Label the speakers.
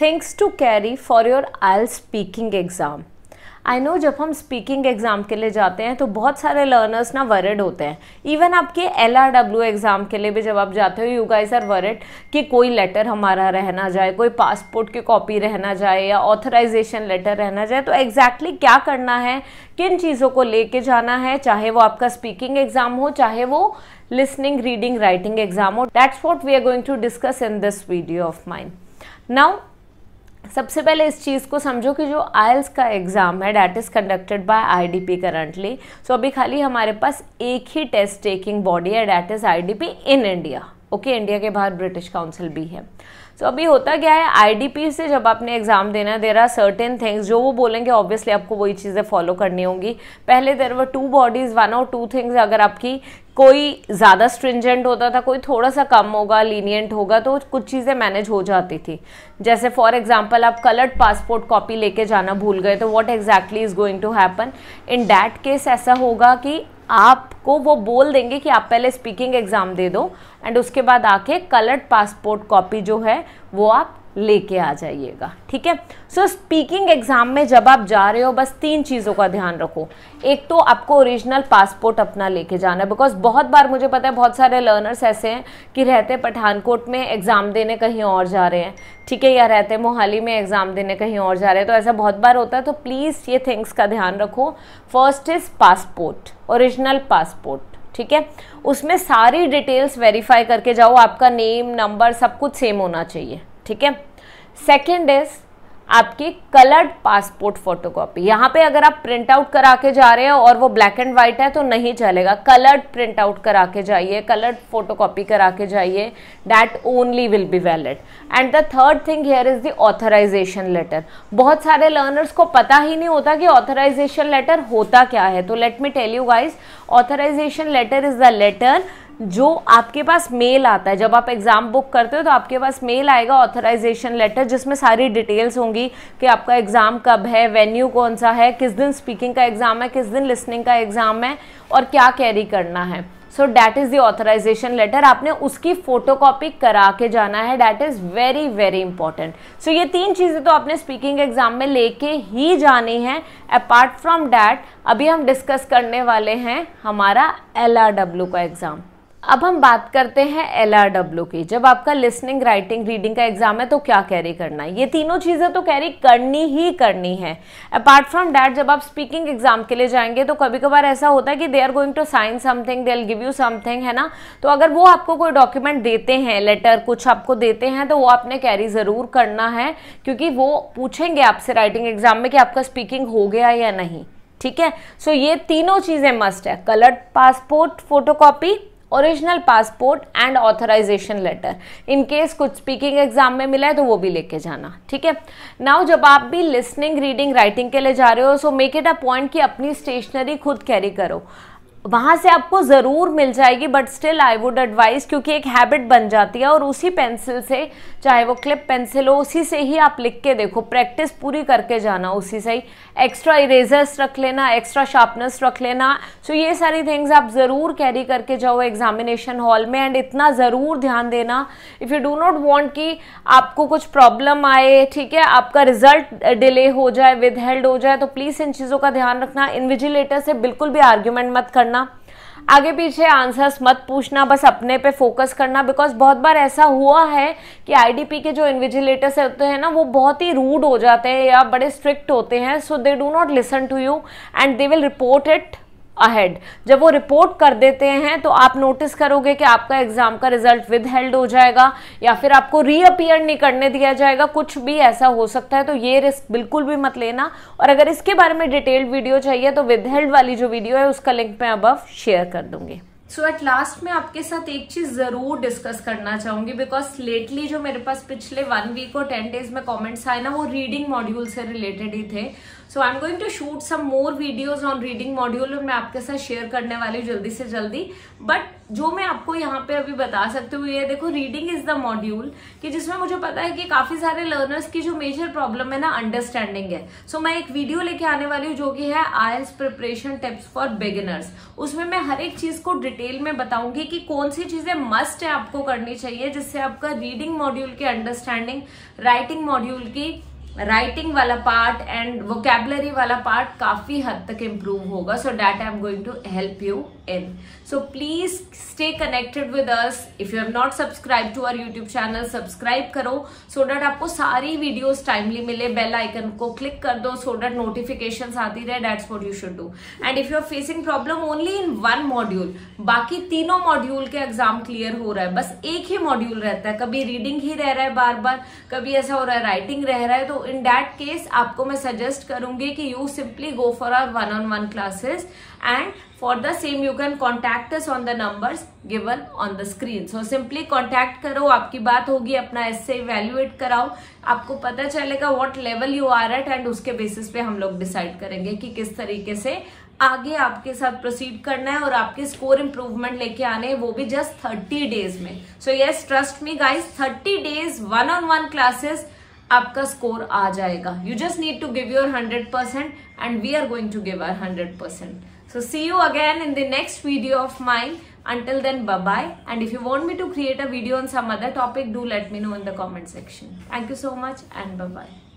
Speaker 1: Things to carry for your आयल speaking exam I know जब हम स्पीकिंग एग्ज़ाम के लिए जाते हैं तो बहुत सारे लर्नर्स ना वरिड होते हैं इवन आपके एल आर डब्ल्यू एग्ज़ाम के लिए भी जब आप जाते हो यू गाइज आर वरिड कि कोई लेटर हमारा रहना जाए कोई पासपोर्ट की कॉपी रहना जाए या ऑथराइजेशन लेटर रहना जाए तो एग्जैक्टली exactly क्या करना है किन चीज़ों को लेके जाना है चाहे वो आपका स्पीकिंग एग्ज़ाम हो चाहे वो लिसनिंग रीडिंग राइटिंग एग्ज़ाम हो that's what we are going to discuss in this video of mind now सबसे पहले इस चीज़ को समझो कि जो आयल्स का एग्ज़ाम है that is conducted by IDP currently so अभी खाली हमारे पास एक ही टेस्ट टेकिंग बॉडी है that is IDP in India okay India के बाहर ब्रिटिश काउंसिल भी है तो अभी होता क्या है आईडीपी से जब आपने एग्जाम देना है देर आर सर्टेन थिंग्स जो वो बोलेंगे ऑब्वियसली आपको वही चीज़ें फॉलो करनी होंगी पहले there were two bodies one और टू थिंग्स अगर आपकी कोई ज़्यादा स्ट्रिंजेंट होता था कोई थोड़ा सा कम होगा लीनियंट होगा तो कुछ चीज़ें मैनेज हो जाती थी जैसे फॉर एग्जांपल आप कलर्ड पासपोर्ट कॉपी लेके जाना भूल गए तो what exactly is going to happen in that case ऐसा होगा कि आपको वो बोल देंगे कि आप पहले स्पीकिंग एग्ज़ाम दे दो एंड उसके बाद आके कलर्ड पासपोर्ट कॉपी जो है वो आप लेके आ जाइएगा ठीक है सो स्पीकिंग एग्ज़ाम में जब आप जा रहे हो बस तीन चीज़ों का ध्यान रखो एक तो आपको ओरिजिनल पासपोर्ट अपना लेके जाना है बिकॉज बहुत बार मुझे पता है बहुत सारे लर्नर्स ऐसे हैं कि रहते पठानकोट में एग्ज़ाम देने कहीं और जा रहे हैं ठीक है या रहते मोहाली में एग्ज़ाम देने कहीं और जा रहे हैं तो ऐसा बहुत बार होता है तो प्लीज़ ये थिंग्स का ध्यान रखो first is passport original passport ठीक है उसमें सारी डिटेल्स वेरीफाई करके जाओ आपका नेम नंबर सब कुछ सेम होना चाहिए ठीक है सेकेंड इज आपकी कलर्ड पासपोर्ट फोटोकॉपी यहां पे अगर आप प्रिंट आउट करा के जा रहे हो और वो ब्लैक एंड व्हाइट है तो नहीं चलेगा कलर्ड प्रिंट आउट करा के जाइए कलर्ड फोटोकॉपी करा के जाइए that only will be valid and the third thing here is the authorisation letter बहुत सारे लर्नर्स को पता ही नहीं होता कि ऑथराइजेशन लेटर होता क्या है तो let me tell you guys authorisation letter is the letter जो आपके पास मेल आता है जब आप एग्ज़ाम बुक करते हो तो आपके पास मेल आएगा ऑथराइजेशन लेटर जिसमें सारी डिटेल्स होंगी कि आपका एग्ज़ाम कब है वेन्यू कौन सा है किस दिन स्पीकिंग का एग्ज़ाम है किस दिन लिसनिंग का एग्ज़ाम है और क्या कैरी करना है so that is the authorisation letter आपने उसकी फोटोकॉपी करा के जाना है that is very very important so ये तीन चीज़ें तो आपने स्पीकिंग एग्जाम में लेके ही जानी हैं अपार्ट फ्रॉम डैट अभी हम डिस्कस करने वाले हैं हमारा एल का एग्ज़ाम अब हम बात करते हैं एल आर डब्ल्यू की जब आपका लिसनिंग राइटिंग रीडिंग का एग्जाम है तो क्या कैरी करना है ये तीनों चीज़ें तो कैरी करनी ही करनी है अपार्ट फ्रॉम डैट जब आप स्पीकिंग एग्जाम के लिए जाएंगे तो कभी कभार ऐसा होता है कि they are going to sign something they give you something है ना तो अगर वो आपको कोई डॉक्यूमेंट देते हैं लेटर कुछ आपको देते हैं तो वो आपने कैरी ज़रूर करना है क्योंकि वो पूछेंगे आपसे राइटिंग एग्जाम में कि आपका स्पीकिंग हो गया या नहीं ठीक है सो so, ये तीनों चीज़ें मस्ट है coloured passport photocopy original passport and authorisation letter in case कुछ स्पीकिंग एग्जाम में मिला है तो वो भी लेके जाना ठीक है नाउ जब आप भी लिसनिंग रीडिंग राइटिंग के लिए जा रहे हो so make it a point कि अपनी स्टेशनरी खुद कैरी करो वहाँ से आपको ज़रूर मिल जाएगी but still I would advise क्योंकि एक हैबिट बन जाती है और उसी पेंसिल से चाहे वो क्लिप पेंसिल हो उसी से ही आप लिख के देखो प्रैक्टिस पूरी करके जाना उसी से ही एक्स्ट्रा इरेजर्स रख लेना एक्स्ट्रा शार्पनेस रख लेना सो so ये सारी थिंग्स आप ज़रूर कैरी करके जाओ एग्जामिनेशन हॉल में एंड इतना ज़रूर ध्यान देना if you do not want कि आपको कुछ प्रॉब्लम आए ठीक है आपका रिजल्ट डिले हो जाए विद हो जाए तो प्लीज़ इन चीज़ों का ध्यान रखना इन्विजिलेटर से बिल्कुल भी आर्ग्यूमेंट मत करना करना आगे पीछे आंसर्स मत पूछना बस अपने पे फोकस करना बिकॉज बहुत बार ऐसा हुआ है कि आईडीपी के जो इन्विजिलेटर्स होते हैं ना वो बहुत ही रूड हो जाते हैं या बड़े स्ट्रिक्ट होते हैं so they do not listen to you and they will report it ahead जब वो रिपोर्ट कर देते हैं तो आप नोटिस करोगे कि आपका एग्जाम का रिजल्ट विद हेल्ड हो जाएगा या फिर आपको रीअपियर नहीं करने दिया जाएगा कुछ भी ऐसा हो सकता है तो ये रिस्क बिल्कुल भी मत लेना और अगर इसके बारे में डिटेल्ड वीडियो चाहिए तो विद हेल्ड वाली जो वीडियो है उसका लिंक मैं अब शेयर कर दूंगी सो एट लास्ट मैं आपके साथ एक चीज जरूर डिस्कस करना चाहूंगी बिकॉज लेटली जो मेरे पास पिछले वन वीक और टेन डेज में कॉमेंट्स आए ना वो रीडिंग मॉड्यूल से रिलेटेड ही थे so I am going to shoot some more videos on reading module और मैं आपके साथ शेयर करने वाली जल्दी से जल्दी बट जो मैं आपको यहाँ पे अभी बता सकती हूँ ये देखो रीडिंग इज द मॉड्यूल कि जिसमें मुझे पता है कि काफी सारे लर्नर्स की जो मेजर प्रॉब्लम है ना अंडरस्टैंडिंग है सो so, मैं एक वीडियो लेके आने वाली हूँ जो कि है IELTS preparation tips for beginners उसमें मैं हर एक चीज को डिटेल में बताऊंगी कि कौन सी चीजें मस्ट है आपको करनी चाहिए जिससे आपका रीडिंग मॉड्यूल की अंडरस्टैंडिंग राइटिंग मॉड्यूल की राइटिंग वाला पार्ट एंड वोकेबलरी वाला पार्ट काफी हद तक इम्प्रूव होगा so that I am going to help you in. So please stay connected with us. If you have not subscribed to our YouTube channel, subscribe karo so that aapko sari videos timely mile bell icon ko click kar do so that notifications aati rahe that's what you should do. And if you are facing problem only in one module, baki tino module ke exam clear ho raha hai bas ek hi module rehta hai kabhi reading hi reh raha hai bar bar kabhi aisa ho raha hai writing reh raha hai to in that case aapko main suggest karungi ki you simply go for our one on one classes and for the same you you can contact us on the number given on the screen so simply contact करो आपकी बात होगी अपना ऐसे evaluate कराओ आपको पता चलेगा what level you are at and उसके बेसिस पे हम लोग डिसाइड करेंगे कि किस तरीके से आगे आपके साथ प्रोसीड करना है और आपके स्कोर इंप्रूवमेंट लेके आने हैं वो भी जस्ट थर्टी डेज में so yes trust me guys thirty days one on one classes आपका स्कोर आ जाएगा you just need to give your hundred percent and we are going to give our hundred percent So see you again in the next video of mine. Until then, bye-bye. And if you want me to create a video on some other topic, do let me know in the comment section. Thank you so much and bye-bye.